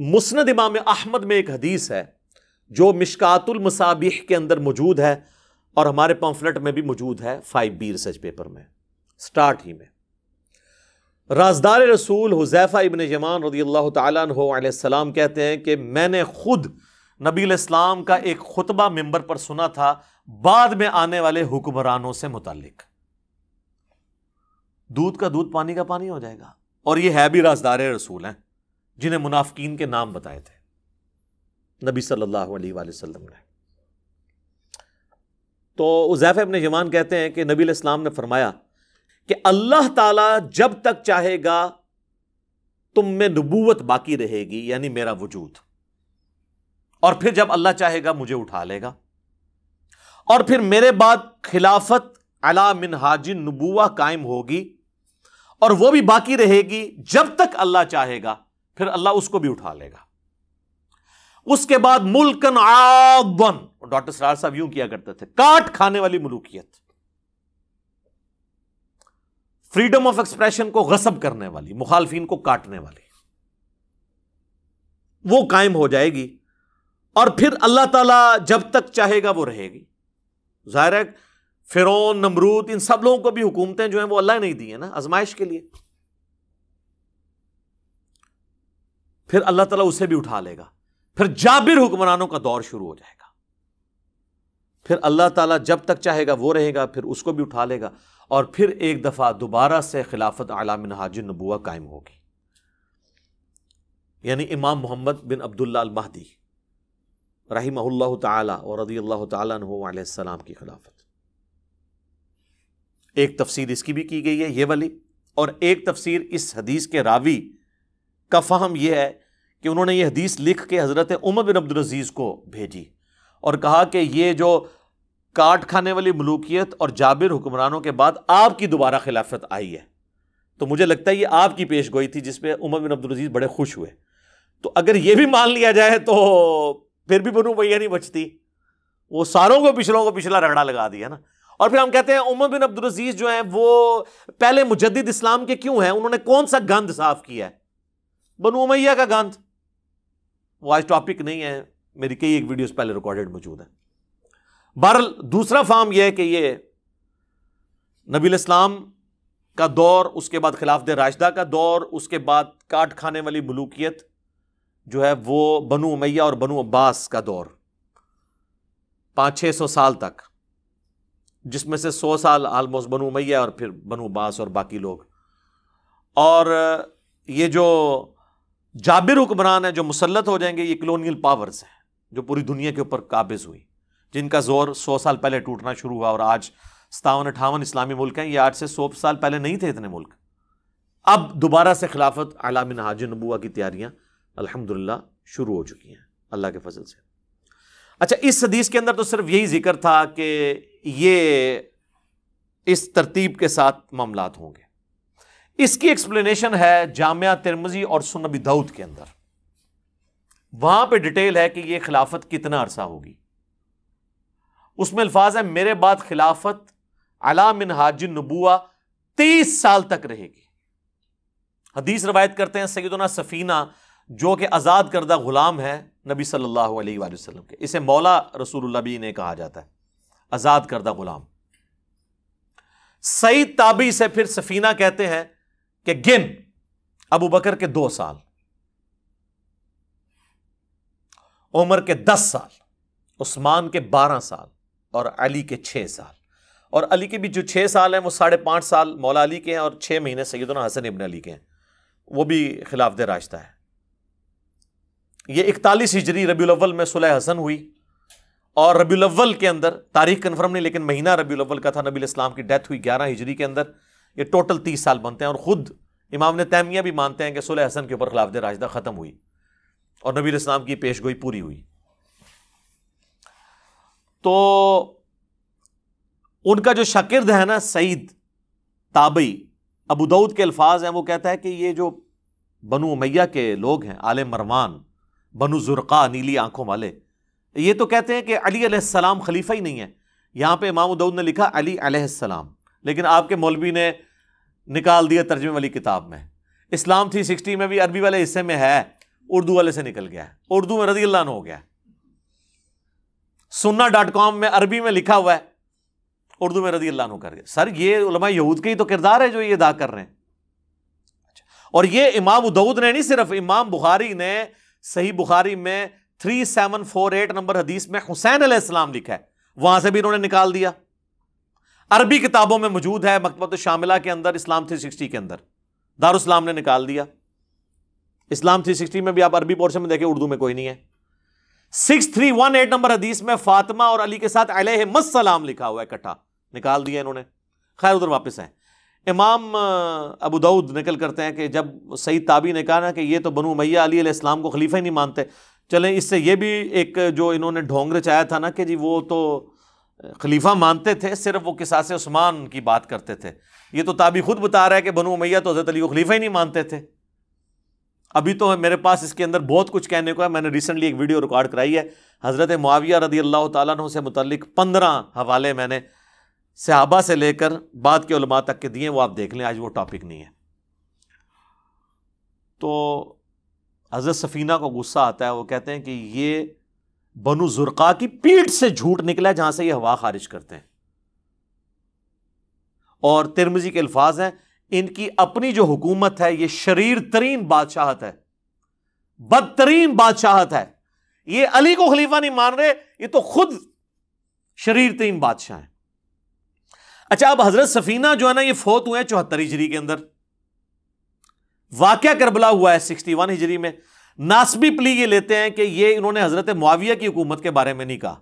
मुस्ंद इमाम अहमद में एक हदीस है जो मिशकातुल मसाबिह के अंदर मौजूद है और हमारे पम्फलेट में भी मौजूद है फाइव बी रिसर्च पेपर में स्टार्ट ही में राजदार रसूल हुजैफ़ा इबन यमान रदी अल्लाह तसलाम कहते हैं कि मैंने खुद नबी इस्लाम का एक खुतबा मेम्बर पर सुना था बाद में आने वाले हुक्मरानों से मुतल दूध का दूध पानी का पानी हो जाएगा और यह है भी राजदार रसूल हैं जिन्हें मुनाफिकीन के नाम बताए थे नबी सल्लल्लाहु अलैहि वसल्लम ने तो उजैफ अपने यमान कहते हैं कि नबी इस्लाम ने फरमाया कि अल्लाह ताला जब तक चाहेगा तुम में नबूवत बाकी रहेगी यानी मेरा वजूद और फिर जब अल्लाह चाहेगा मुझे उठा लेगा और फिर मेरे बाद खिलाफत अला हाजिन नबूआ कायम होगी और वो भी बाकी रहेगी जब तक अल्लाह चाहेगा फिर अल्लाह उसको भी उठा लेगा उसके बाद मुल्कन आदन डॉक्टर सरार साहब यूं किया करते थे काट खाने वाली मलूकियत फ्रीडम ऑफ एक्सप्रेशन को गसब करने वाली मुखालफिन को काटने वाली वो कायम हो जाएगी और फिर अल्लाह ताला जब तक चाहेगा वो रहेगी ज़ाहिर है फिरौन नमरूद इन सब लोगों को भी हुकूमतें जो हैं वो अल्लाह नहीं दी है ना आजमाइश के लिए फिर अल्लाह तला उसे भी उठा लेगा फिर जाबिर हुक्मरानों का दौर शुरू हो जाएगा फिर अल्लाह ताला जब तक चाहेगा वो रहेगा फिर उसको भी उठा लेगा और फिर एक दफ़ा दोबारा से खिलाफत आलाम हाजिन नबुआ कायम होगी यानी इमाम मोहम्मद बिन अब्दुल्ला महदी रहीमल्ला ताला और रदी अल्लाह तसलाम की खिलाफत एक तफसीर इसकी भी की गई है ये वाली और एक तफसीर इस हदीस के रावी का फ़हम यह है कि उन्होंने ये हदीस लिख के हज़रत उमर बिन अब्दुलज़ीज़ को भेजी और कहा कि ये जो काट खाने वाली मलूकियत और जाबिर हुक्मरानों के बाद आपकी दोबारा खिलाफत आई है तो मुझे लगता है ये आपकी पेश गोई थी जिसमें उमर बिन अब्दुलज़ीज़ बड़े खुश हुए तो अगर ये भी मान लिया जाए तो फिर भी बनू भैया नहीं बचती वो सारों को पिछलों को पिछला रगड़ा लगा दिया ना और फिर हम कहते हैं उमर बिन अब्दुलजीज़ जो है वो पहले मुजद इस्लाम के क्यों हैं उन्होंने कौन सा गंद साफ किया है बनु उमैया का गांध वो आज टॉपिक नहीं है मेरी कई एक वीडियोस पहले रिकॉर्डेड मौजूद है बहरल दूसरा फार्म यह है कि ये नबील इस्लाम का दौर उसके बाद खिलाफ दे राशदा का दौर उसके बाद काट खाने वाली मलूकियत जो है वो बनु उमैया और बनू अब्बास का दौर पाँच छः सौ साल तक जिसमें से सौ साल आलमोस्ट बनु मैया और फिर बनु अब्बास और बाकी लोग और ये जो जाबिर हुक्मरान है जो मुसलत हो जाएंगे ये कलोनियल पावर्स हैं जो पूरी दुनिया के ऊपर काबिज हुई जिनका जोर सौ साल पहले टूटना शुरू हुआ और आज सतावन अठावन इस्लामी मुल्क हैं ये आज से सौ साल पहले नहीं थे इतने मुल्क अब दोबारा से खिलाफत आलामिन हाज नबुआ की तैयारियां अल्हम्दुलिल्लाह शुरू हो चुकी हैं अल्लाह के फजल से अच्छा इस सदीस के अंदर तो सिर्फ यही जिक्र था कि ये इस तरतीब के साथ मामला होंगे इसकी एक्सप्लेनेशन है जामिया तिरमजी और सुनबी दाऊद के अंदर वहां पे डिटेल है कि यह खिलाफत कितना अरसा होगी उसमें अल्फाज है मेरे बाद खिलाफत अला मिन हाज नबुआ तीस साल तक रहेगी हदीस रवायत करते हैं सैदना सफ़ीना जो कि आज़ाद करदा ग़ुलाम है नबी सल्लल्लाहु अलैहि वसल्लम के इसे मौला रसूल भी ने कहा जाता है आज़ाद करदा ग़ुलाम सईद ताबी से फिर सफ़ीना कहते हैं कि गिन अबू बकर के दो साल उमर के दस साल उस्मान के बारह साल और अली के छह साल और अली के भी जो छह साल हैं वो साढ़े पांच साल मौला अली के हैं और छह महीने सैयद हसन इबन अली के हैं वो भी खिलाफ दे रास्ता है ये इकतालीस हिजरी रबील में सुलह हसन हुई और रबील के अंदर तारीख कन्फर्म नहीं लेकिन महीना रबील का था नबी इस्लाम की डेथ हुई ग्यारह हिजरी के अंदर ये टोटल तीस साल बनते हैं और ख़ुद इमाम तैमिया भी मानते हैं कि सुलह हसन के ऊपर खिलाफ राजदा ख़त्म हुई और नबी इस्लाम की पेश गोई पूरी हुई तो उनका जो शकिर्द है ना सईद ताबई अबूदऊद के अल्फाज हैं वो कहता है कि ये जो बनु मैया के लोग हैं आल मरवान बनु जुर्का नीली आंखों वाले ये तो कहते हैं कि अली सलाम खलीफा ही नहीं है यहां पे इमाम उदऊद ने लिखा अली सलाम लेकिन आपके मौलवी ने निकाल दिया तर्जमे वाली किताब में इस्लाम थ्री सिक्सटी में भी अरबी वाले हिस्से में है उर्दू वाले से निकल गया है उर्दू में रजी हो गया सुन्ना डॉट कॉम में अरबी में लिखा हुआ है उर्दू में रजी अल्लाह कर गया सर ये उलमा यहूद के ही तो किरदार है जो ये अदा कर रहे हैं अच्छा, और ये इमाम उदऊद ने नहीं सिर्फ इमाम बुखारी ने सही बुखारी में three seven four eight number हदीस में हुसैन अलैहिस्सलाम लिखा है वहां से भी इन्होंने निकाल दिया अरबी किताबों में मौजूद है मकबत शामिला के अंदर इस्लाम थ्री सिक्सटी के अंदर दारुस्लाम ने निकाल दिया इस्लाम थ्री सिक्सटी में भी आप अरबी पोर्शन में देखें उर्दू में कोई नहीं है six three one eight number हदीस में फातिमा और अली के साथ अलह मसलाम लिखा हुआ है इकट्ठा निकाल दिया इन्होंने खैर उधर वापस है इमाम अबू दाऊद निकल करते हैं कि जब सईद ताबी ने कहा ना कि ये तो बनू मैया अली इस्लाम को खलीफा ही नहीं मानते चलें इससे ये भी एक जो इन्होंने ढोंग रचाया था ना कि जी वो तो खलीफा मानते थे सिर्फ वो किसास उस्मान की बात करते थे ये तो ताबी खुद बता रहा है कि बनु मैया तो हज़रत अली को खलीफा ही नहीं मानते थे अभी तो मेरे पास इसके अंदर बहुत कुछ कहने को है मैंने रिसेंटली एक वीडियो रिकॉर्ड कराई है हज़रत मुआविया रदी अल्लाह तु से मुतलिक पंद्रह हवाले मैंने सहाबा से लेकर बाद के उलमा तक के दिए वो आप देख लें आज वो टॉपिक नहीं है तो हज़रत सफ़ीना को गुस्सा आता है वो कहते हैं कि ये बनु जुर्का की पीठ से झूठ निकला जहां से यह हवा खारिज करते हैं और तिरमजी के अल्फाज हैं इनकी अपनी जो हुकूमत है यह शरीर तरीन बादशाहत है बदतरीन बादशाहत है यह अली को खलीफा नहीं मान रहे ये तो खुद शरीर तरीन बादशाह है अच्छा अब हजरत सफीना जो है ना यह फोत हुए चौहत्तर हिजरी के अंदर वाक़ करबला हुआ है सिक्सटी वन हिजरी में नासबी प्ली ये लेते हैं कि ये इन्होंने हजरत मुआविया की हुकूमत के बारे में नहीं कहा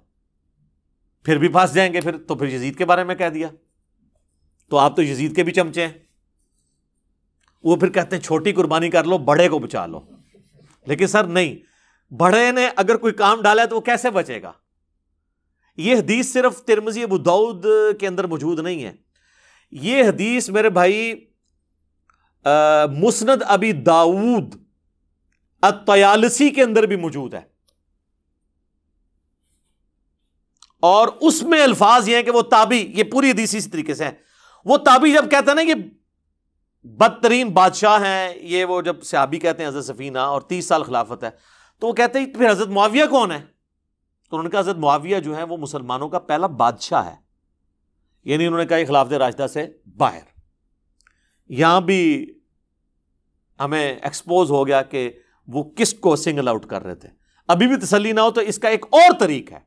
फिर भी फंस जाएंगे फिर तो फिर यजीद के बारे में कह दिया तो आप तो यजीद के भी चमचे हैं वो फिर कहते हैं छोटी कुर्बानी कर लो बड़े को बचा लो लेकिन सर नहीं बड़े ने अगर कोई काम डाला है तो वो कैसे बचेगा ये हदीस सिर्फ तिरमजी अबू दाऊद के अंदर मौजूद नहीं है ये हदीस मेरे भाई आ, अबी दाऊद अतयालसी के अंदर भी मौजूद है और उसमें अल्फाज ये हैं कि वो ताबी ये पूरी हदीसी इस तरीके से है वो ताबी जब कहते हैं ना कि बदतरीन बादशाह हैं ये वो जब सहाबी कहते हैं हजरत सफ़ीना और तीस साल खिलाफत है तो वो कहते हैं फिर हजरत मुआविया कौन है तो उन्होंने कहा हजरत मुआविया जो है वो मुसलमानों का पहला बादशाह है यानी उन्होंने कहा खिलाफत राजदा से बाहर यहां भी हमें एक्सपोज हो गया कि वो किसको सिंगल आउट कर रहे थे अभी भी तसली ना हो तो इसका एक और तरीक है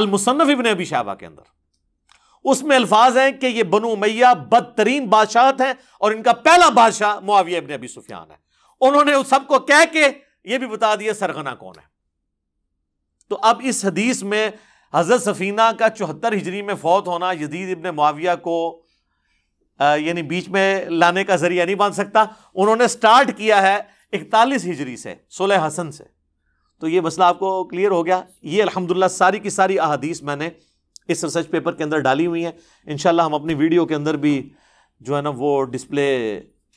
अलमुसन्फ इबन अबी शाबा के अंदर उसमें अल्फाज हैं कि ये बनु मैया बदतरीन बादशाहत हैं और इनका पहला बादशाह मुआविया इबन अबी सुफियान है उन्होंने उस सबको कह के ये भी बता दिया सरगना कौन है तो अब इस हदीस में हजरत सफीना का चौहत्तर हिजरी में फौत होना यदीद इबन मुआविया को यानी बीच में लाने का जरिया नहीं बन सकता उन्होंने स्टार्ट किया है इकतालीस हिजरी से सोलह हसन से तो ये मसला आपको क्लियर हो गया ये अल्हम्दुलिल्लाह सारी की सारी अहादीस मैंने इस रिसर्च पेपर के अंदर डाली हुई है इन हम अपनी वीडियो के अंदर भी जो है ना वो डिस्प्ले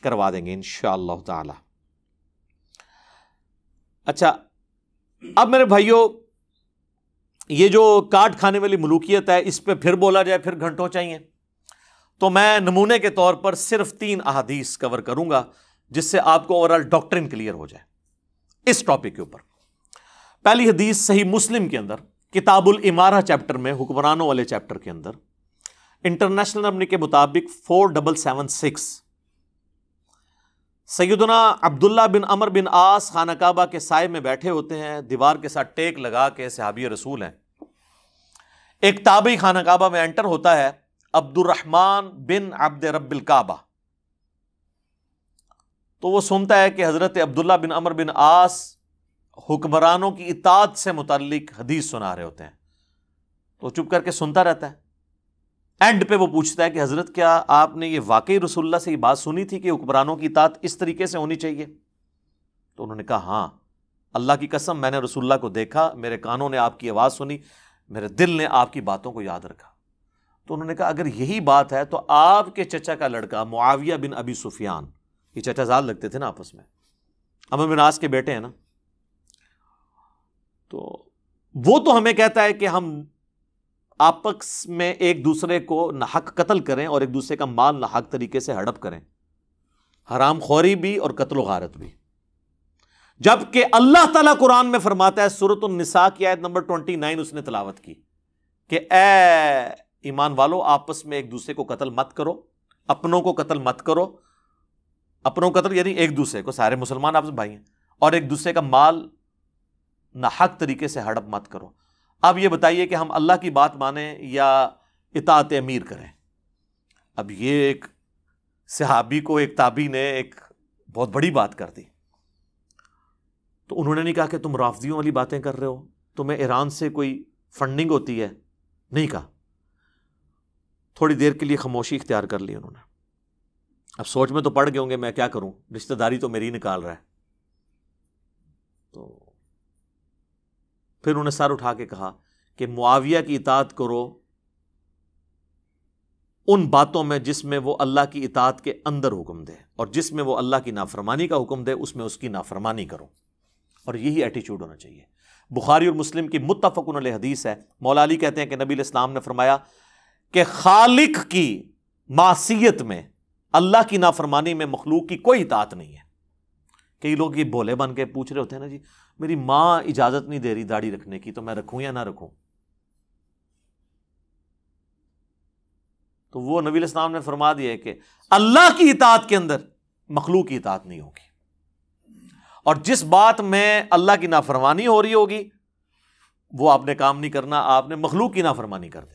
करवा देंगे इन ताला अच्छा अब मेरे भाइयों ये जो काट खाने वाली मलूकियत है इस पर फिर बोला जाए फिर घंटों चाहिए तो मैं नमूने के तौर पर सिर्फ तीन अहादीस कवर करूंगा जिससे आपको ओवरऑल डॉक्ट्रिन क्लियर हो जाए इस टॉपिक के ऊपर पहली हदीस सही मुस्लिम के अंदर किताबुल इमारा चैप्टर में हुक्मरानों वाले चैप्टर के अंदर इंटरनेशनल नंबर के मुताबिक फोर डबल सेवन सिक्स सैदना अब्दुल्ला बिन अमर बिन आस खाना काबा के साय में बैठे होते हैं दीवार के साथ टेक लगा के सहाबी रसूल हैं एक ताबी खाना काबा में एंटर होता है अब्दुलरहमान बिन अब्द रबिल काबा तो वो सुनता है कि हज़रत अब्दुल्ला बिन अमर बिन आस हुक्मरानों की इतात से मुतलक हदीस सुना रहे होते हैं तो चुप करके सुनता रहता है एंड पे वो पूछता है कि हज़रत क्या आपने ये वाकई रसुल्ला से ये बात सुनी थी कि हुक्मरानों की इतात इस तरीके से होनी चाहिए तो उन्होंने कहा हाँ अल्लाह की कसम मैंने रसुल्ला को देखा मेरे कानों ने आपकी आवाज़ सुनी मेरे दिल ने आपकी बातों को याद रखा तो उन्होंने कहा अगर यही बात है तो आपके चचा का लड़का मुआविया बिन अबी सुफियान ये चचाजाद लगते थे ना आपस में अमर मिनास के बेटे हैं ना तो वो तो हमें कहता है कि हम आपस में एक दूसरे को नाहक कत्ल करें और एक दूसरे का माल नाहक तरीके से हड़प करें हराम खोरी भी और कत्ल गारत भी जबकि अल्लाह ताला कुरान में फरमाता है सूरत निसा की आयत नंबर ट्वेंटी नाइन उसने तलावत की कि ए ईमान वालों आपस में एक दूसरे को कत्ल मत करो अपनों को कत्ल मत करो अपनों कत्ल तो यानी एक दूसरे को सारे मुसलमान आप भाई हैं और एक दूसरे का माल ना हक तरीके से हड़प मत करो अब ये बताइए कि हम अल्लाह की बात माने या इतात अमीर करें अब ये एक सिहाबी को एक ताबी ने एक बहुत बड़ी बात कर दी तो उन्होंने नहीं कहा कि तुम राफजियों वाली बातें कर रहे हो तुम्हें ईरान से कोई फंडिंग होती है नहीं कहा थोड़ी देर के लिए खामोशी इख्तियार कर ली उन्होंने अब सोच में तो पड़ गए होंगे मैं क्या करूं रिश्तेदारी तो मेरी निकाल रहा है तो फिर उन्हें सर उठा के कहा कि मुआविया की इतात करो उन बातों में जिसमें वो अल्लाह की इतात के अंदर हुक्म दे और जिसमें वो अल्लाह की नाफरमानी का हुक्म दे उसमें उसकी नाफरमानी करो और यही एटीट्यूड होना चाहिए बुखारी और मुस्लिम की मुतफ़न हदीस है मौलाली कहते हैं कि नबी इस्लाम ने फरमाया कि खालिक की मासीत में अल्लाह की नाफरमानी में मखलूक की कोई इतात नहीं है कई लोग ये भोले बन के पूछ रहे होते हैं ना जी मेरी माँ इजाज़त नहीं दे रही दाढ़ी रखने की तो मैं रखूं या ना रखूँ तो वो नबी इस्लाम ने फरमा दिया कि अल्लाह की इतात के अंदर मखलूक की इतात नहीं होगी और जिस बात में अल्लाह की नाफरमानी हो रही होगी वो आपने काम नहीं करना आपने मखलूक की नाफरमानी कर दी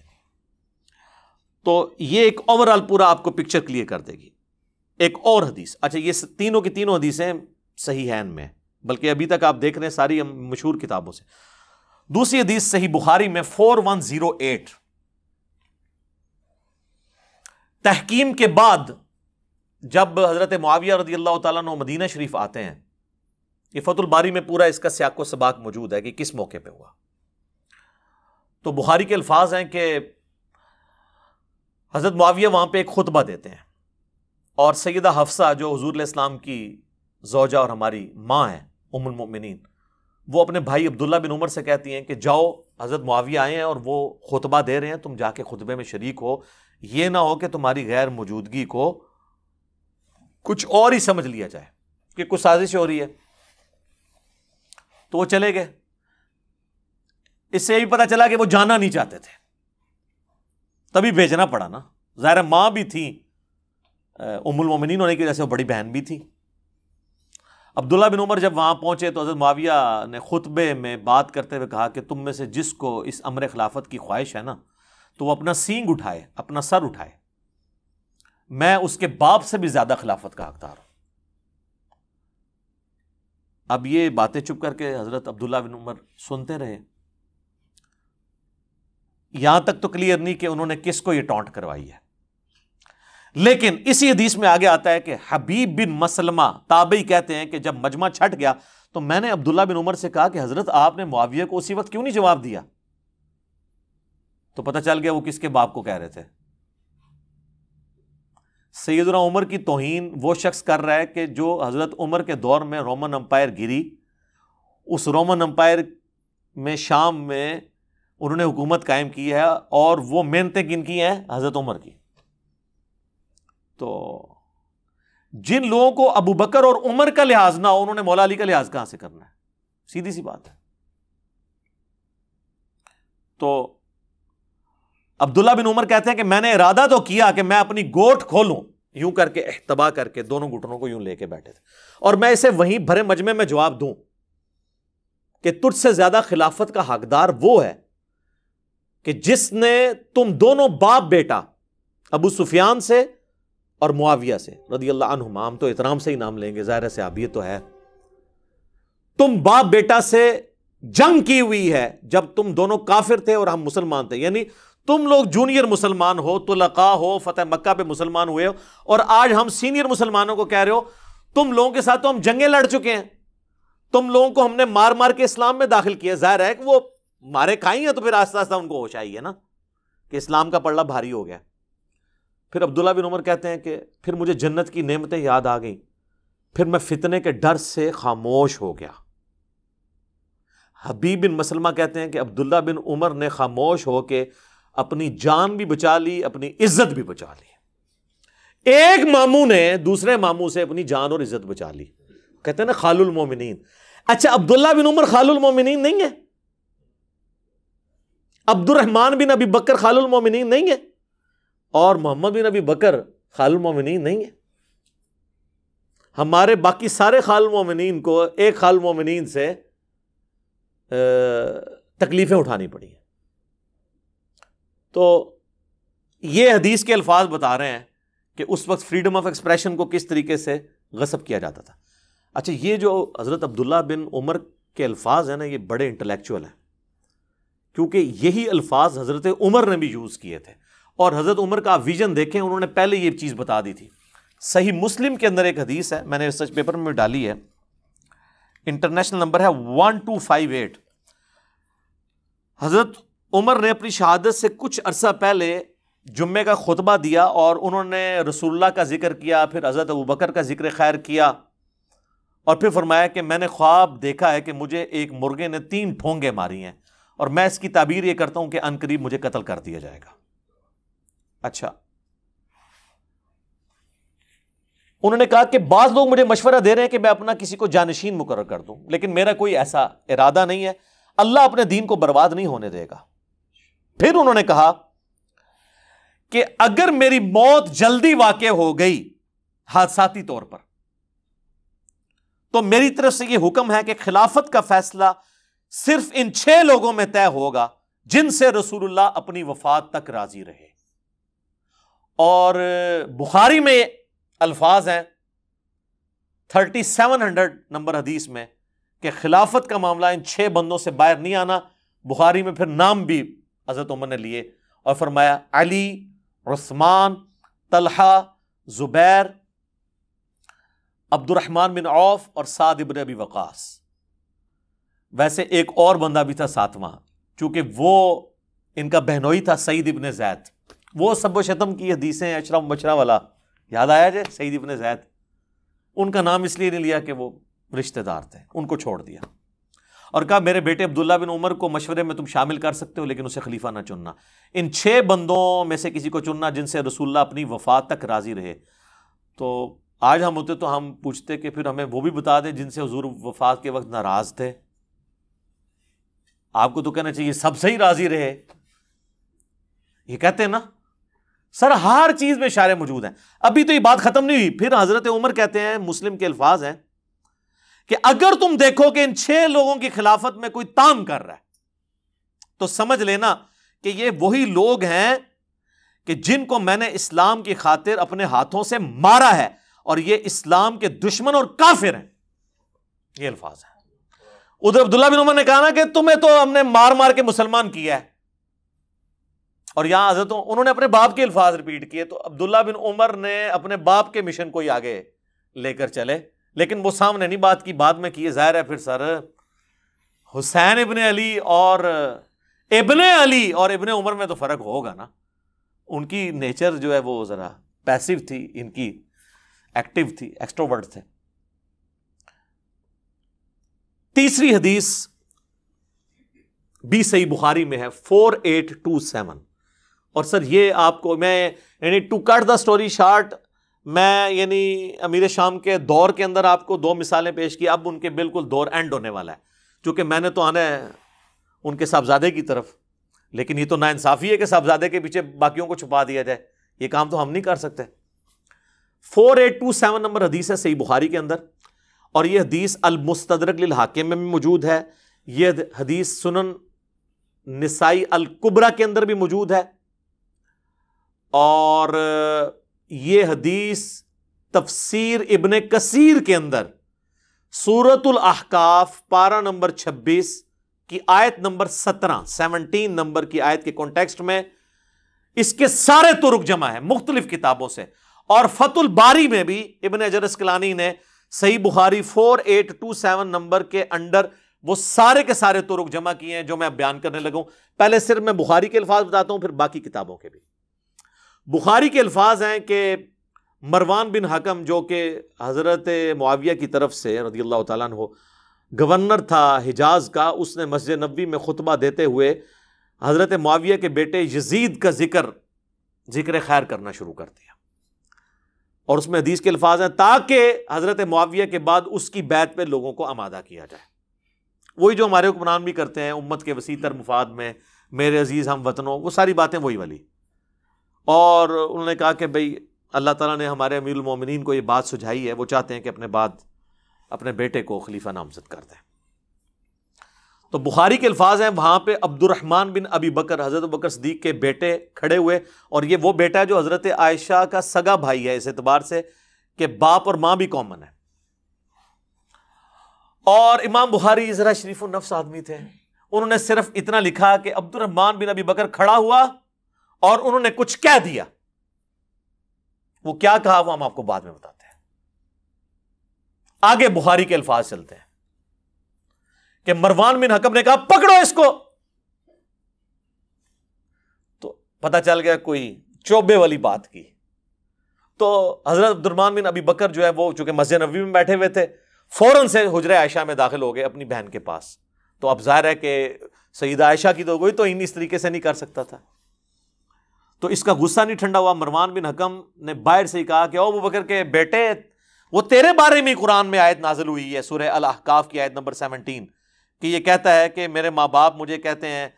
तो ये एक ओवरऑल पूरा आपको पिक्चर क्लियर कर देगी एक और हदीस अच्छा ये तीनों की तीनों हदीसें सही हैं में बल्कि अभी तक आप देख रहे हैं सारी मशहूर किताबों से दूसरी हदीस सही बुखारी में 4108 तहकीम के बाद जब हज़रत मुआविया रदी अल्लाह तदीना मदीना शरीफ आते हैं ये फतुलबारी में पूरा इसका सियाको सबाक मौजूद है कि किस मौके पे हुआ तो बुखारी के अल्फाज हैं कि हज़रत मुआविया वहाँ पर एक खुतबा देते हैं और सैदा हफ्सा जो हजूर इस्लाम की जौजा और हमारी माँ हैं उममिन वो अपने भाई अब्दुल्ला बिन उमर से कहती हैं कि जाओ हज़रत मुआविया आए हैं और वो खुतबा दे रहे हैं तुम जाके खुतबे में शरीक हो ये ना हो कि तुम्हारी गैर मौजूदगी को कुछ और ही समझ लिया जाए कि कुछ साजिश हो रही है तो वो चले गए इससे ये भी पता चला कि वो जाना नहीं चाहते थे तभी भेजना पड़ा ना ज़ाहिर माँ भी थी उमुल मोमिन होने की वजह से वो बड़ी बहन भी थी अब्दुल्ला बिन उमर जब वहाँ पहुँचे तो हज़रत माविया ने ख़ुतबे में बात करते हुए कहा कि तुम में से जिसको इस अमर खिलाफत की ख्वाहिश है ना तो वो अपना सींग उठाए अपना सर उठाए मैं उसके बाप से भी ज़्यादा खिलाफत का हकदार हूँ अब ये बातें चुप करके हज़रत अब्दुल्ला बिन उमर सुनते रहे यहां तक तो क्लियर नहीं कि उन्होंने किसको ये टॉन्ट करवाई है लेकिन इसी हदीस में आगे आता है कि हबीब बिन मसलमा ताबई कहते हैं कि जब मजमा छट गया तो मैंने अब्दुल्ला बिन उमर से कहा कि हजरत आपने मुआविया को उसी वक्त क्यों नहीं जवाब दिया तो पता चल गया वो किसके बाप को कह रहे थे सैदना उमर की तोहन वो शख्स कर रहा है कि जो हजरत उमर के दौर में रोमन अंपायर गिरी उस रोमन अंपायर में शाम में उन्होंने हुकूमत कायम की है और वो मेहनतें किन की हैं हज़रत उमर की तो जिन लोगों को अबू बकर और उमर का लिहाज ना हो उन्होंने मौला अली का लिहाज कहां से करना है सीधी सी बात है तो अब्दुल्ला बिन उमर कहते हैं कि मैंने इरादा तो किया कि मैं अपनी गोठ खोलूं यूं करके एहतबा करके दोनों घुटनों को यूं लेके बैठे थे और मैं इसे वहीं भरे मजमे में जवाब दूं कि तुझसे ज्यादा खिलाफत का हकदार वो है कि जिसने तुम दोनों बाप बेटा अबू सुफियान से और मुआविया से रदी अल्लाह अनुमा तो इतराम से ही नाम लेंगे ज़ाहिर से अब ये तो है तुम बाप बेटा से जंग की हुई है जब तुम दोनों काफिर थे और हम मुसलमान थे यानी तुम लोग जूनियर मुसलमान हो तुलका हो फतेह मक्का पे मुसलमान हुए हो और आज हम सीनियर मुसलमानों को कह रहे हो तुम लोगों के साथ तो हम जंगे लड़ चुके हैं तुम लोगों को हमने मार मार के इस्लाम में दाखिल किया जाहिर है कि वो मारे खाई हैं तो फिर आस्ता आस्ता उनको होश आई है ना कि इस्लाम का पड़ला भारी हो गया फिर अब्दुल्ला बिन उमर कहते हैं कि फिर मुझे जन्नत की नेमतें याद आ गई फिर मैं फितने के डर से खामोश हो गया हबीब बिन मसलमा कहते हैं कि अब्दुल्ला बिन उमर ने खामोश होकर अपनी जान भी बचा ली अपनी इज्जत भी बचा ली एक मामू ने दूसरे मामू से अपनी जान और इज्जत बचा ली कहते हैं ना खालुल मोमिन अच्छा अब्दुल्ला बिन उमर खालुल मोमिन नहीं है अब्दुलरहमान बिन अबी बकर खालमिन नहीं है और मोहम्मद बिन अबी बकर खालमिन नहीं है हमारे बाकी सारे खालमिन को एक खालमिन से तकलीफ़ें उठानी पड़ी हैं तो ये हदीस के अल्फाज बता रहे हैं कि उस वक्त फ्रीडम ऑफ एक्सप्रेशन को किस तरीके से गसब किया जाता था अच्छा ये जो हज़रत अब्दुल्ला बिन उमर के अल्फाज हैं ना ये बड़े इंटेलेक्चुअल हैं क्योंकि यही अल्फाज हज़रत उमर ने भी यूज़ किए थे और हज़रत उमर का विजन देखें उन्होंने पहले ये चीज़ बता दी थी सही मुस्लिम के अंदर एक हदीस है मैंने रिसर्च पेपर में डाली है इंटरनेशनल नंबर है वन टू फाइव एट हज़रत उमर ने अपनी शहादत से कुछ अरसा पहले जुम्मे का खुतबा दिया और उन्होंने रसुल्ला का जिक्र किया फिर हज़रत अबू बकर का जिक्र खैर किया और फिर फरमाया कि मैंने ख्वाब देखा है कि मुझे एक मुर्गे ने तीन ठोंगे मारी हैं और मैं इसकी ताबीर ये करता हूं कि अनकरीब मुझे कत्ल कर दिया जाएगा अच्छा उन्होंने कहा कि बाज़ लोग मुझे मशवरा दे रहे हैं कि मैं अपना किसी को जानशीन मुकर कर दूं लेकिन मेरा कोई ऐसा इरादा नहीं है अल्लाह अपने दीन को बर्बाद नहीं होने देगा फिर उन्होंने कहा कि अगर मेरी मौत जल्दी वाक़ हो गई हादसाती तौर पर तो मेरी तरफ से यह हुक्म है कि खिलाफत का फैसला सिर्फ इन छह लोगों में तय होगा जिनसे रसूलुल्लाह अपनी वफात तक राजी रहे और बुखारी में अल्फाज हैं थर्टी सेवन हंड्रेड नंबर हदीस में कि खिलाफत का मामला इन छह बंदों से बाहर नहीं आना बुखारी में फिर नाम भी हजरत उमर ने लिए और फरमाया अली उस्मान तलहा जुबैर अब्दुलरहमान बिन औफ और साद इबन अबी वक़ास वैसे एक और बंदा भी था सातवां चूंकि वो इनका बहनोई था सईद इबन जैद वो सब शतम की हदीसें अशरम बशरा वाला याद आया जे सईद इबन जैद उनका नाम इसलिए नहीं लिया कि वो रिश्तेदार थे उनको छोड़ दिया और कहा मेरे बेटे अब्दुल्ला बिन उमर को मशवरे में तुम शामिल कर सकते हो लेकिन उसे खलीफा ना चुनना इन छः बंदों में से किसी को चुनना जिनसे रसुल्ला अपनी वफात तक राज़ी रहे तो आज हम होते तो हम पूछते कि फिर हमें वो भी बता दें जिनसे हजूर वफात के वक्त नाराज़ थे आपको तो कहना चाहिए सबसे ही राजी रहे ये कहते हैं ना सर हर चीज में इशारे मौजूद हैं अभी तो ये बात खत्म नहीं हुई फिर हजरत उमर कहते हैं मुस्लिम के अल्फाज हैं कि अगर तुम देखो कि इन छह लोगों की खिलाफत में कोई ताम कर रहा है तो समझ लेना कि ये वही लोग हैं कि जिनको मैंने इस्लाम की खातिर अपने हाथों से मारा है और ये इस्लाम के दुश्मन और काफिर हैं ये अल्फाज हैं उधर अब्दुल्ला बिन उमर ने कहा ना कि तुम्हें तो हमने मार मार के मुसलमान किया है और यहां हजरत उन्होंने अपने बाप के अल्फाज रिपीट किए तो अब्दुल्ला बिन उमर ने अपने बाप के मिशन को ही आगे लेकर चले लेकिन वो सामने नहीं बात की बाद में किए जाहिर है फिर सर हुसैन इबन अली और इबन अली और इबन उमर में तो फ़र्क होगा ना उनकी नेचर जो है वो ज़रा पैसिव थी इनकी एक्टिव थी एक्स्ट्रोवर्ड थे तीसरी हदीस बी सही बुखारी में है फोर एट टू सेवन और सर ये आपको मैं यानी to cut the story short मैं यानी अमीर शाम के दौर के अंदर आपको दो मिसालें पेश की अब उनके बिल्कुल दौर एंड होने वाला है चूँकि मैंने तो आना है उनके साहबजादे की तरफ लेकिन ये तो ना इंसाफी है कि साहबजादे के पीछे बाकियों को छुपा दिया जाए ये काम तो हम नहीं कर सकते four eight two seven number हदीस है सही बुखारी के अंदर और यह हदीस अलमुस्तरक हाकिम में भी मौजूद है यह हदीस सुनन नसाई अलकुबरा के अंदर भी मौजूद है और ये हदीस तफसीर इबन कसीर के अंदर सूरतुल अहकाफ पारा नंबर 26 की आयत नंबर 17 17 नंबर की आयत के कॉन्टेक्स्ट में इसके सारे तुरुक जमा है मुख्तलिफ किताबों से और फतुल बारी में भी इबन अजर कलानी ने सही बुखारी 4827 नंबर के अंडर वो सारे के सारे तुरुक जमा किए हैं जो मैं बयान करने लगा पहले सिर्फ मैं बुखारी के अल्फाज बताता हूं फिर बाकी किताबों के भी बुखारी के अल्फाज हैं कि मरवान बिन हकम जो कि हज़रत मुआविया की तरफ से रदी अल्लाह तन हो गवर्नर था हिजाज का उसने मस्जिद नबी में खुतबा देते हुए हज़रत मुआविया के बेटे यजीद का जिक्र जिक्र खैर करना शुरू कर दिया और उसमें हदीस के अल्फाज हैं ताकि हज़रत मुआविया के बाद उसकी बैत पर लोगों को आमादा किया जाए वही जो हमारे हुक्मरान भी करते हैं उम्मत के वसी तर हम्म। मुफाद में मेरे अजीज़ हम वतनों वो सारी बातें वही वाली और उन्होंने कहा कि भाई अल्लाह ताला ने हमारे अमीरमिन को ये बात सुझाई है वो चाहते हैं कि अपने बाद अपने बेटे को खलीफा नामजद कर दें तो बुखारी के अल्फाज हैं वहाँ पर अब्दुलरहमान बिन अबी बकर हज़रत बकर सदीक के बेटे खड़े हुए और ये वो बेटा है जो हज़रत आयशा का सगा भाई है इस एतबार से कि बाप और माँ भी कॉमन है और इमाम बुखारी ज़रा शरीफ नफ्स आदमी थे उन्होंने सिर्फ इतना लिखा कि अब्दुलरहमान बिन अबी बकर खड़ा हुआ और उन्होंने कुछ कह दिया वो क्या कहा वो हम आपको बाद में बताते हैं आगे बुहारी के अल्फाज चलते हैं कि मरवान बिन हकम ने कहा पकड़ो इसको तो पता चल गया कोई चौबे वाली बात की तो हजरत अब्दुलरमान बिन अभी बकर जो है वो चूंकि मस्जिद नबी में बैठे हुए थे फौरन से हजर आयशा में दाखिल हो गए अपनी बहन के पास तो अब जाहिर है कि सईद आयशा की तो कोई तो इन इस तरीके से नहीं कर सकता था तो इसका गुस्सा नहीं ठंडा हुआ मरवान बिन हकम ने बाहर से ही कहा कि ओ वो बकर के बेटे वो तेरे बारे में कुरान में आयत नाजिल हुई है सुरह अल अहकाफ की आयत नंबर सेवनटीन कि ये कहता है कि मेरे माँ बाप मुझे कहते हैं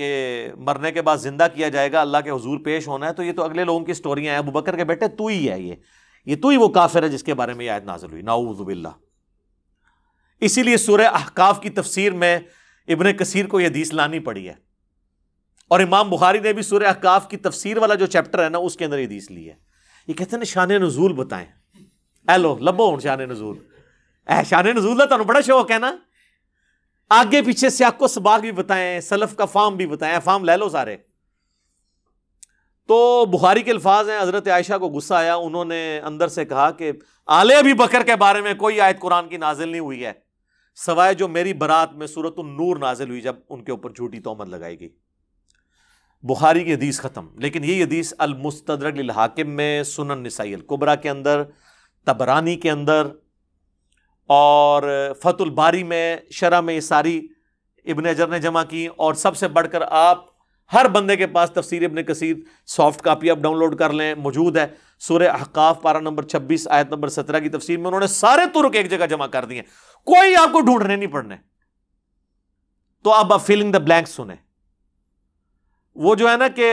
कि मरने के बाद ज़िंदा किया जाएगा अल्लाह के हजूर पेश होना है तो ये तो अगले लोगों की स्टोरियाँ हैं अबू बकर के बेटे तू ही है ये ये तू ही वो काफिर है जिसके बारे में आयत नाजिल हुई नाउजुबिल्ला इसीलिए सूर्य अहकाफ की तफसीर में इबन कसीर को यह हदीस लानी पड़ी है और इमाम बुखारी ने भी सूर्य अहकाफ की तफसीर वाला जो चैप्टर है ना उसके अंदर ये हदीस ली है ये कहते हैं शान नजूल बताएं ए लो लबो हूँ शान नजूल ए शान नजूल का तुम बड़ा शौक है ना आगे पीछे से आपको सबाक भी बताएं सलफ का फार्म भी बताएं फार्म ले लो सारे तो बुखारी के अल्फाज हैं हज़रत आयशा को गुस्सा आया उन्होंने अंदर से कहा कि आले अभी बकर के बारे में कोई आयत कुरान की नाजिल नहीं हुई है सवाए जो मेरी बरात में सूरत नूर नाजिल हुई जब उनके ऊपर झूठी तोहमत लगाई गई बुखारी की हदीस ख़त्म लेकिन ये हदीस अलमुस्तरक हाकिम में सुनन नसाई अलकुबरा के अंदर तबरानी के अंदर और फतुल बारी में शरा में ये सारी इबन अजर ने जमा की और सबसे बढ़कर आप हर बंदे के पास तफसीर इबन कसीर सॉफ्ट कापी आप डाउनलोड कर लें मौजूद है सूर्य अहकाफ पारा नंबर छब्बीस आयत नंबर सत्रह की तफसीर में उन्होंने सारे तुर्क एक जगह जमा कर दिए कोई आपको ढूंढने नहीं पड़ने तो अब आप फीलिंग द ब्लैंक सुने वो जो है ना कि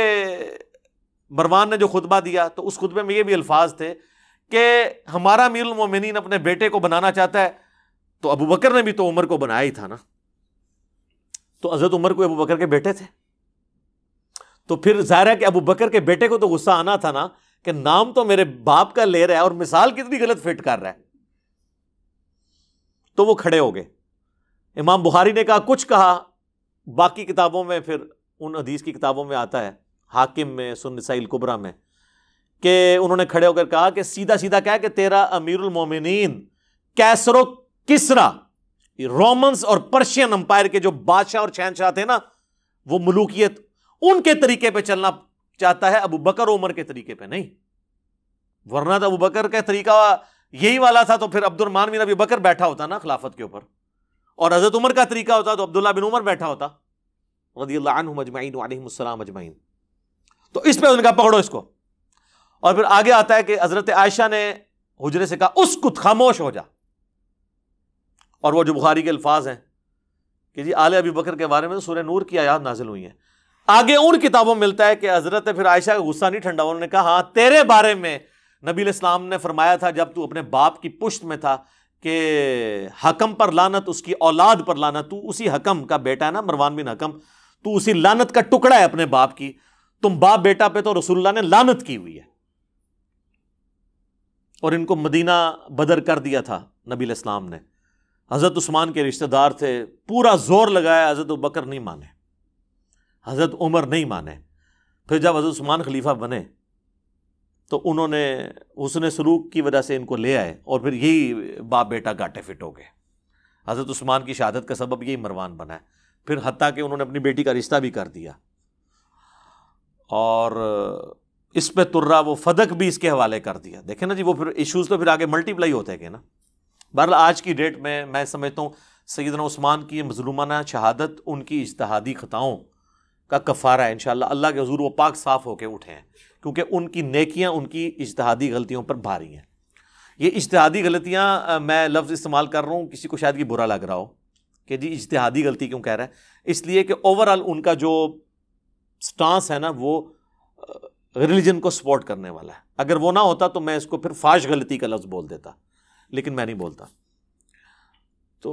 मरवान ने जो खुतबा दिया तो उस खुतबे में ये भी अल्फाज थे कि हमारा अमीरुल मोमिनीन अपने बेटे को बनाना चाहता है तो अबू बकर ने भी तो उमर को बनाया ही था ना तो हजरत उमर को अबू बकर के बेटे थे तो फिर जाहिर है कि अबू बकर के बेटे को तो गुस्सा आना था ना कि नाम तो मेरे बाप का ले रहा है और मिसाल कितनी गलत फिट कर रहा है तो वो खड़े हो गए इमाम बुहारी ने कहा कुछ कहा बाकी किताबों में फिर उन हदीस की किताबों में आता है हाकिम में सुनसाइल कुबरा में कि उन्होंने खड़े होकर कहा कि सीधा सीधा क्या कि तेरा अमीर मोमिनीन कैसरो किसरा रोमन्स और पर्शियन अंपायर के जो बादशाह और शहनशाह थे ना वो मलूकियत उनके तरीके पे चलना चाहता है अबू बकर उमर के तरीके पे नहीं वरना तो अबू बकर का तरीका यही वाला था तो फिर अब्दुलरमान बिन अबी बकर बैठा होता ना खिलाफत के ऊपर और हजरत उमर का तरीका होता तो अब्दुल्ला बिन उमर बैठा होता तो इस पर उनका पकड़ो इसको और फिर आगे आता है कि हजरत आयशा ने हुजरे से कहा उस कुत खामोश हो जा और वह जो बुखारी के अल्फाज हैं कि जी आले अबी बकर के बारे में तो सूर्य नूर की आयात नाजिल हुई है आगे उन किताबों में मिलता है कि हजरत फिर आयशा का गुस्सा नहीं ठंडा उन्होंने कहा हाँ तेरे बारे में नबी इस्लाम ने फरमाया था जब तू अपने बाप की पुश्त में था कि हकम पर लानत उसकी औलाद पर लानत तू उसी हकम का बेटा है ना मरवान बिन हकम तू उसी लानत का टुकड़ा है अपने बाप की तुम बाप बेटा पे तो रसुल्ला ने लानत की हुई है और इनको मदीना बदर कर दिया था नबी इस्लाम ने हज़रत उस्मान के रिश्तेदार थे पूरा जोर लगाया हज़रत बकर नहीं माने हज़रत उमर नहीं माने फिर जब हज़रत उस्मान खलीफा बने तो उन्होंने उसने सलूक की वजह से इनको ले आए और फिर यही बाप बेटा गाटे फिट हो गए हज़रत उस्मान की शहादत का सबब यही मरवान बनाए फिर हती कि उन्होंने अपनी बेटी का रिश्ता भी कर दिया और इस पे तुर्रा वो फदक भी इसके हवाले कर दिया देखे ना जी वो फिर इश्यूज़ तो फिर आगे मल्टीप्लाई होते हैं ना बहरल आज की डेट में मैं समझता हूँ सईदना उस्मान की मजलूमाना शहादत उनकी इजतहादी ख़ताओं का कफ़ारा है इन अल्लाह के हजूर व पाक साफ़ होकर उठे हैं क्योंकि उनकी नेकियाँ उनकी इजतहादी गलतियों पर भारी हैं ये इजतहादी गलतियाँ मैं लफ्ज़ इस्तेमाल कर रहा हूँ किसी को शायद ये बुरा लग रहा हो कि जी इजतहादी गलती क्यों कह रहा है इसलिए कि ओवरऑल उनका जो स्टांस है ना वो रिलीजन को सपोर्ट करने वाला है अगर वो ना होता तो मैं इसको फिर फाश गलती का लफ्ज़ बोल देता लेकिन मैं नहीं बोलता तो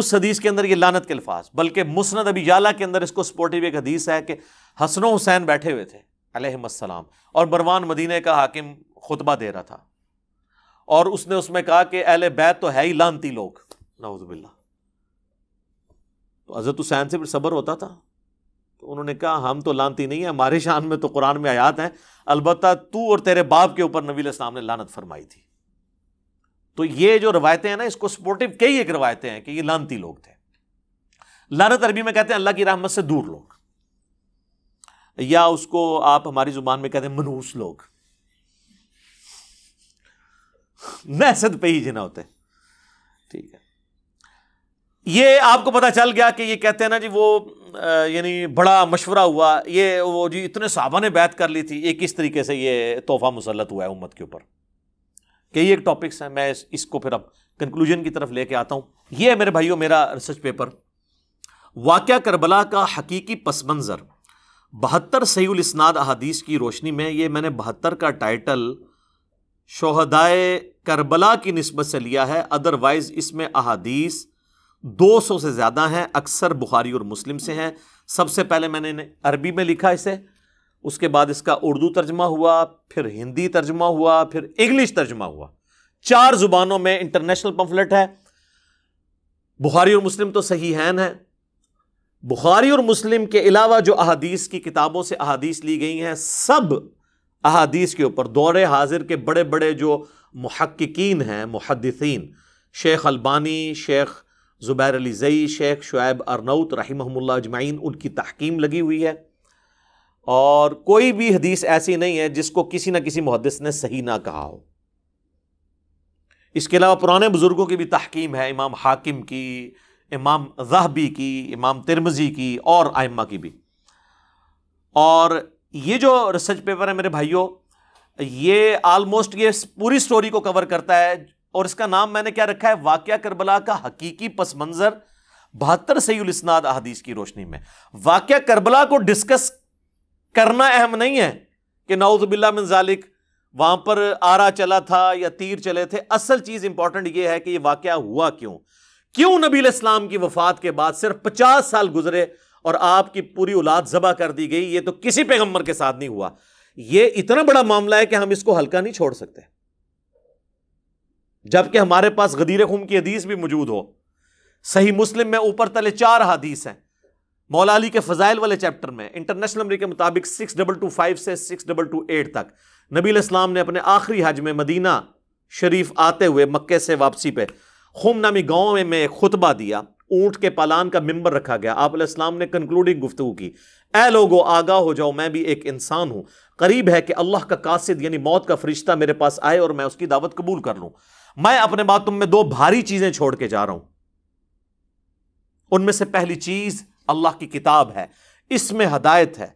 उस हदीस के अंदर ये लानत के अल्फाज बल्कि मुसनद अबी जाला के अंदर इसको सपोर्टिव एक हदीस है कि हसन हुसैन बैठे हुए थे अलहमसलाम और बरवान मदीने का हाकिम खुतबा दे रहा था और उसने उसमें कहा कि अहल बैत तो है ही लानती लोग नवजबिल्ला तो हजरत हुसैन से फिर सब्र होता था तो उन्होंने कहा हम तो लानती नहीं है हमारे शान में तो कुरान में आयात हैं अलबत् तू और तेरे बाप के ऊपर नबी इस्लाम ने लानत फरमाई थी तो ये जो रवायतें हैं ना इसको सपोर्टिव कई एक रवायतें हैं कि ये लानती लोग थे लानत अरबी में कहते हैं अल्लाह की रहमत से दूर लोग या उसको आप हमारी जुबान में कहते हैं मनूस लोग नहसद पे ही जिना होते ठीक है ये आपको पता चल गया कि ये कहते हैं ना जी वो यानी बड़ा मशवरा हुआ ये वो जी इतने साहबा ने बैत कर ली थी एक इस तरीके से ये तोहफा मुसलत हुआ है उम्मत के ऊपर कई एक टॉपिक्स हैं मैं इसको फिर अब कंक्लूजन की तरफ लेके आता हूँ ये है मेरे भाइयों मेरा रिसर्च पेपर वाक़ करबला का हकीकी पस मंज़र बहत्तर सईलस्नाद अहादीस की रोशनी में ये मैंने बहत्तर का टाइटल शहदाय करबला की नस्बत से लिया है अदरवाइज़ इसमें अहादीस 200 से ज़्यादा हैं अक्सर बुखारी और मुस्लिम से हैं सबसे पहले मैंने अरबी में लिखा इसे उसके बाद इसका उर्दू तर्जमा हुआ फिर हिंदी तर्जमा हुआ फिर इंग्लिश तर्जमा हुआ चार जुबानों में इंटरनेशनल पंफलेट है बुखारी और मुस्लिम तो सही हैन है बुखारी और मुस्लिम के अलावा जो अहादीस की किताबों से अहादीस ली गई हैं सब अहादीस के ऊपर दौरे हाजिर के बड़े बड़े जो महक्कीन हैं मुहदसिन शेख अलबानी शेख ज़ुबैर अली ज़ई शेख शुएब अरनौत रहीमहमुल्ला अजमाइन उनकी तहकीम लगी हुई है और कोई भी हदीस ऐसी नहीं है जिसको किसी न किसी मुहदस ने सही ना कहा हो इसके अलावा पुराने बुज़ुर्गों की भी तहकीम है इमाम हाकिम की इमाम जहबी की इमाम तिरमजी की और आयमा की भी और ये जो रिसर्च पेपर है मेरे भाइयों ये आलमोस्ट ये पूरी स्टोरी को कवर करता है और इसका नाम मैंने क्या रखा है वाक़ करबला का हकीकी पस मंज़र बहत्तर सैल इसनाद अहदीस की रोशनी में वाक़ करबला को डिस्कस करना अहम नहीं है कि नाउजबिल्ला मिनजालिक वहां पर आरा चला था या तीर चले थे असल चीज़ इंपॉर्टेंट यह है कि यह वाक्य हुआ क्यों क्यों नबील इस्लाम की वफात के बाद सिर्फ पचास साल गुजरे और आपकी पूरी औलाद जबा कर दी गई ये तो किसी पैगम्बर के साथ नहीं हुआ ये इतना बड़ा मामला है कि हम इसको हल्का नहीं छोड़ सकते जबकि हमारे पास गदीर खुम की हदीस भी मौजूद हो सही मुस्लिम में ऊपर तले चार हदीस हैं मौलाली अली के फ़जाइल वाले चैप्टर में इंटरनेशनल नंबर के मुताबिक सिक्स डबल टू फाइव से सिक्स डबल टू एट तक नबी इस्लाम ने अपने आखिरी हज में मदीना शरीफ आते हुए मक्के से वापसी पे खुम नामी गाँव में खुतबा दिया ऊँट के पालान का मेम्बर रखा गया आप इस्लाम ने कंक्लूडिंग गुफ्तु की ए लोगो आगा हो जाओ मैं भी एक इंसान हूँ करीब है कि अल्लाह का कासिद यानी मौत का फरिश्ता मेरे पास आए और मैं उसकी दावत कबूल कर लूँ मैं अपने बाद तुम में दो भारी चीजें छोड़ के जा रहा हूं उनमें से पहली चीज अल्लाह की किताब है इसमें हदायत है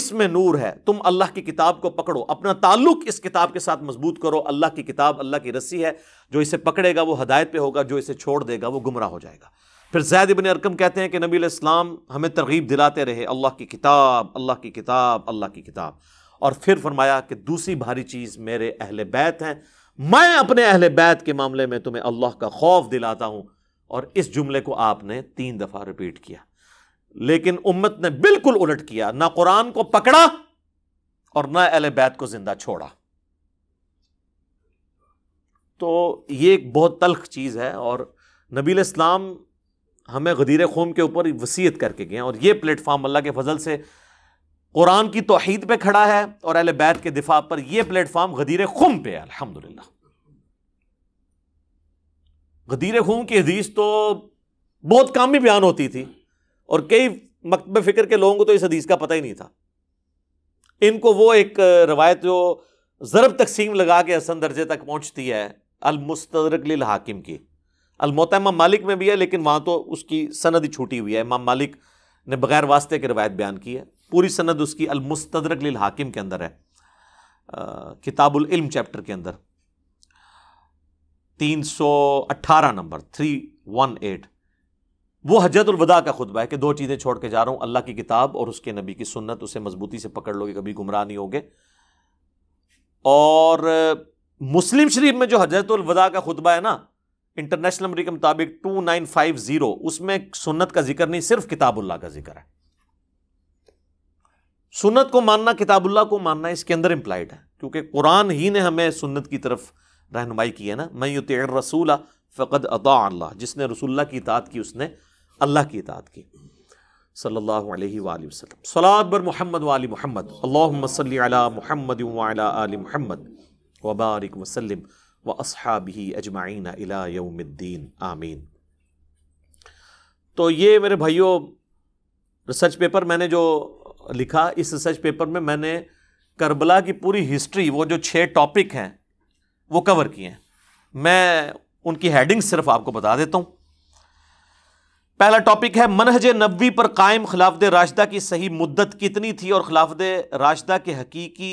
इसमें नूर है तुम अल्लाह की किताब को पकड़ो अपना ताल्लुक इस किताब के साथ मजबूत करो अल्लाह की किताब अल्लाह की रस्सी है जो इसे पकड़ेगा वो हदायत पे होगा जो इसे छोड़ देगा वो गुमराह हो जाएगा फिर जैद इबन अरकम कहते हैं कि नबी इस्लाम हमें तरगीब दिलाते रहे अल्लाह की किताब अल्लाह की किताब अल्लाह की किताब और फिर फरमाया कि दूसरी भारी चीज़ मेरे अहल बैत हैं मैं अपने अहल बैत के मामले में तुम्हें अल्लाह का खौफ दिलाता हूं और इस जुमले को आपने तीन दफा रिपीट किया लेकिन उम्मत ने बिल्कुल उलट किया ना कुरान को पकड़ा और ना अहल बैत को जिंदा छोड़ा तो ये एक बहुत तलख चीज़ है और नबील इस्लाम हमें गदीर खोम के ऊपर वसीयत करके गए और यह प्लेटफॉर्म अल्लाह के फजल से कुरान की तोहद पर खड़ा है और अल बैत के दिफा पर यह प्लेटफॉर्म गदीर खुम पे है अलहमदिल्ला गदीर खुम की हदीस तो बहुत कम ही बयान होती थी और कई मकतब फ़िक्र के लोगों को तो इस हदीस का पता ही नहीं था इनको वो एक रवायत जो ज़रब तकसीम लगा के हसन दर्जे तक पहुँचती है अलमुस्तरक हाकिम की अलमोतम इमाम मालिक में भी है लेकिन वहाँ तो उसकी सनद ही छूटी हुई है इमाम मालिक ने बगैर वास्ते की रवायत बयान की है पूरी सनद उसकी अलमुस्तरक लिल हाकिम के अंदर है किताबुल इल्म चैप्टर के अंदर 318 नंबर 318 वो हजरतुल वदा का खुतबा है कि दो चीज़ें छोड़ के जा रहा हूँ अल्लाह की किताब और उसके नबी की सुन्नत उसे मजबूती से पकड़ लोगे कभी गुमराह नहीं होगे और मुस्लिम शरीफ में जो हजरतुल वदा का खुतबा है ना इंटरनेशनल नंबर के मुताबिक टू नाइन फाइव जीरो उसमें सुन्नत का जिक्र नहीं सिर्फ किताबुल्ला का जिक्र है सुनत को मानना किताबुल्ला को मानना इसके अंदर इम्प्लाइड है क्योंकि कुरान ही ने हमें सुनत की तरफ रहनुमाई की है ना मैं युत रसूला फ़कद अदा अल्लाह जिसने रसुल्ला की इतात की उसने अल्लाह की इतात की सल्लल्लाहु अलैहि वसल्लम सलात बर मोहम्मद वाली मोहम्मद अल्लाहुम्मसल्लि अला आल मोहम्मद वबारिक वसल्लम व असहाबी अजमाइन अला आमीन तो ये मेरे भाइयों रिसर्च पेपर मैंने जो लिखा इस रिसर्च पेपर में मैंने करबला की पूरी हिस्ट्री वो जो छः टॉपिक हैं वो कवर किए हैं मैं उनकी हेडिंग सिर्फ आपको बता देता हूँ पहला टॉपिक है मनहज नबी पर कायम खिलाफद राशदा की सही मुद्दत कितनी थी और खिलाफद राशदा के हकीकी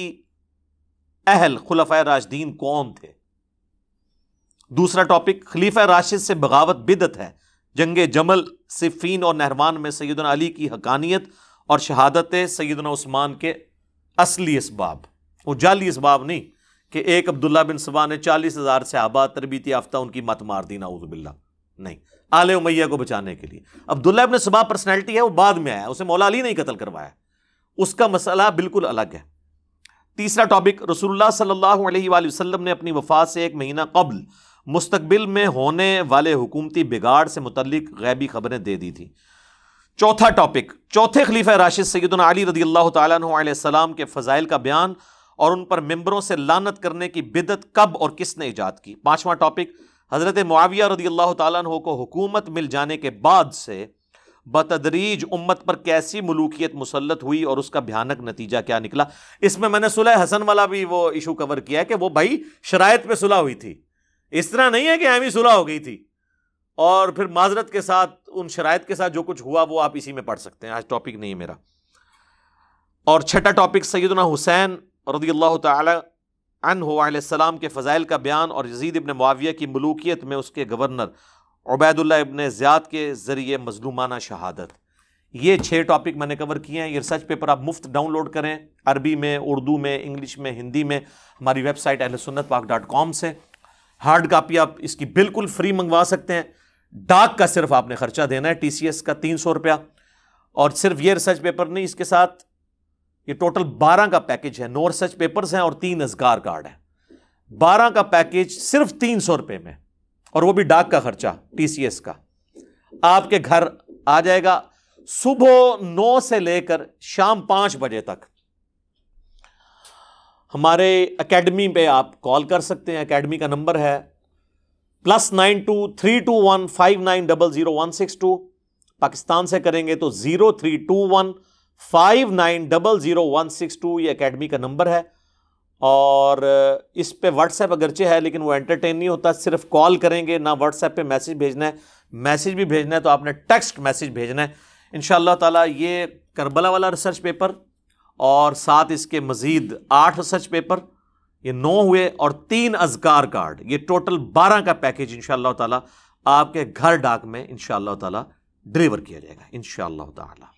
अहल खुलफा राशदीन कौन थे दूसरा टॉपिक खलीफा राशिद से बगावत बिदत है जंग जमल सिफीन और नहरवान में सैदन अली की हकानियत और शहादत सैदना उस्मान के असली इसबाब वो जाली इसबाब नहीं कि एक अब्दुल्ला बिन सबा ने चालीस हज़ार से आबाद तरबीत याफ्ता उनकी मत मार दी नाउजबिल्ला नहीं आल उमैया को बचाने के लिए अब्दुल्ला बिन सबा पर्सनैलिटी है वो बाद में आया उसे मौला अली नहीं कतल करवाया उसका मसला बिल्कुल अलग है तीसरा टॉपिक रसूलुल्लाह सल्लल्लाहु अलैहि वसल्लम ने अपनी वफात से एक महीना कबल मुस्तबिल में होने वाले हुकूमती बिगाड़ से मुतलिक गैबी खबरें दे दी थी चौथा टॉपिक चौथे खलीफा राशिद सैदन अली रदी अल्लाह तसलाम के फ़ज़ाइल का बयान और उन पर मंबरों से लानत करने की बिदत कब और किसने ईजाद की पाँचवा टॉपिक हज़रत मुआविया रदी अल्लाह तु को हुकूमत मिल जाने के बाद से बतदरीज उम्मत पर कैसी मलूकियत मुसलत हुई और उसका भयानक नतीजा क्या निकला इसमें मैंने सुलह हसन वाला भी वो इशू कवर किया है कि वो भाई शराय पर सुलह हुई थी इस तरह नहीं है कि एम ही सुलह हो गई थी और फिर माजरत के साथ उन शरात के साथ जो कुछ हुआ वो आप इसी में पढ़ सकते हैं आज टॉपिक नहीं है मेरा और छठा टॉपिक सैदना हुसैन रदी अल्लाह तन के फ़ज़ाइल का बयान और यजीद इबन मुआविया की मलूकियत में उसके गवर्नर उबैदुल्ला इबन ज़ियाद के ज़रिए मजलूमाना शहादत ये छः टॉपिक मैंने कवर किए हैं ये रिसर्च पेपर आप मुफ्त डाउनलोड करें अरबी में उर्दू में इंग्लिश में हिंदी में हमारी वेबसाइट अहल सुन्नत पाक डॉट कॉम से हार्ड कापी आप इसकी बिल्कुल फ्री मंगवा सकते हैं डाक का सिर्फ आपने खर्चा देना है टीसीएस का तीन सौ रुपया और सिर्फ ये रिसर्च पेपर नहीं इसके साथ ये टोटल बारह का पैकेज है नौ रिसर्च पेपर्स हैं और तीन असगार कार्ड है बारह का पैकेज सिर्फ तीन सौ रुपये में और वो भी डाक का खर्चा टीसीएस का आपके घर आ जाएगा सुबह नौ से लेकर शाम पांच बजे तक हमारे एकेडमी पे आप कॉल कर सकते हैं एकेडमी का नंबर है plus nine two three two one five nine double zero one six two Pakistan से करेंगे तो zero three two one five nine double zero one six two ये अकेडमी का नंबर है और इस पे व्हाट्सएप अगरचे है लेकिन वो एंटरटेन नहीं होता सिर्फ कॉल करेंगे ना व्हाट्सएप पे मैसेज भेजना है मैसेज भी भेजना है तो आपने टेक्स्ट मैसेज भेजना है इन ताला ये करबला वाला रिसर्च पेपर और साथ इसके मज़ीद आठ रिसर्च पेपर ये नौ हुए और तीन अजगार कार्ड ये टोटल बारह का पैकेज इन ताला आपके घर डाक में इन ताला डिलीवर किया जाएगा इन ताला